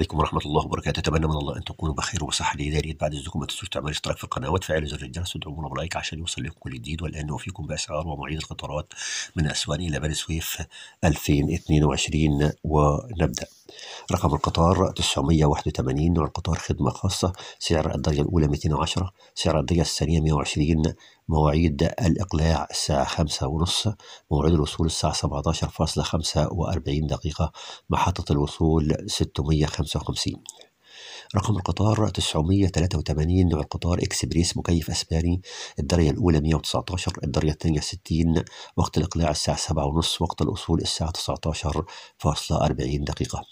عليكم ورحمة الله وبركاته أتمنى من الله أن تكونوا بخير وصحة جيدة بعد إذنكم ما تنسوش تعملوا اشتراك في القناة وتفعيل زر الجرس وتدعمونا بلايك عشان يوصل لكم كل جديد والآن نوفيكم بأسعار ومواعيد القطارات من أسوان إلى بني سويف 2022 ونبدأ رقم القطار 981 نوع القطار خدمة خاصة سعر الدرجة الأولى 210 سعر الدرجة الثانية 120 مواعيد الإقلاع الساعة خمسة ونص موعد الوصول الساعة سبعة عشر فاصلة خمسة وأربعين دقيقة محطة الوصول ستمية خمسة وخمسين رقم القطار 983 نوع القطار اكسبريس مكيف اسباني الدرجه الاولى 119 الدرجه الثانيه 60 وقت الاقلاع الساعه 7:30 وقت الاصول الساعه 19.40 دقيقه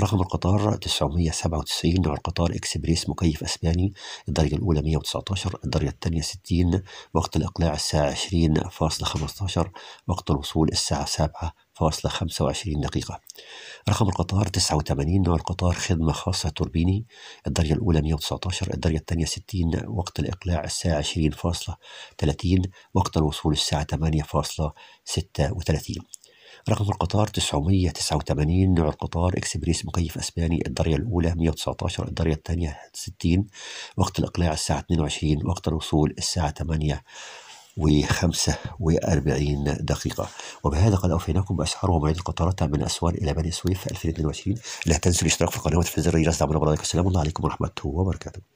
رقم القطار 997 نوع القطار إكسبريس مكيف أسباني الدرجة الأولى 119 الدرجة الثانية 60 وقت الإقلاع الساعة 20.15 وقت الوصول الساعة 7 فاصلة خمسة وعشرين دقيقة رقم القطار تسعة وثمانين نوع القطار خدمة خاصة توربيني الدرجة الأولى مية 119 الدرجة الثانية ستين وقت الإقلاع الساعة عشرين فاصلة ثلاثين وقت الوصول الساعة ثمانية فاصلة ستة وثلاثين رقم القطار 989 نوع القطار إكسبريس مكيف أسباني الدرجة الأولى 119 الدرجة الثانية 60 وقت الإقلاع الساعة 22 وقت الوصول الساعة 8 و 45 دقيقة وبهذا قد أوفيناكم بأسعار ومواعيد القطارات من أسوان إلى بني سويف 2022 لا تنسوا الاشتراك في القناة وتفعيل زر الجرس دعمنا برضاكم السلام عليكم ورحمة الله وبركاته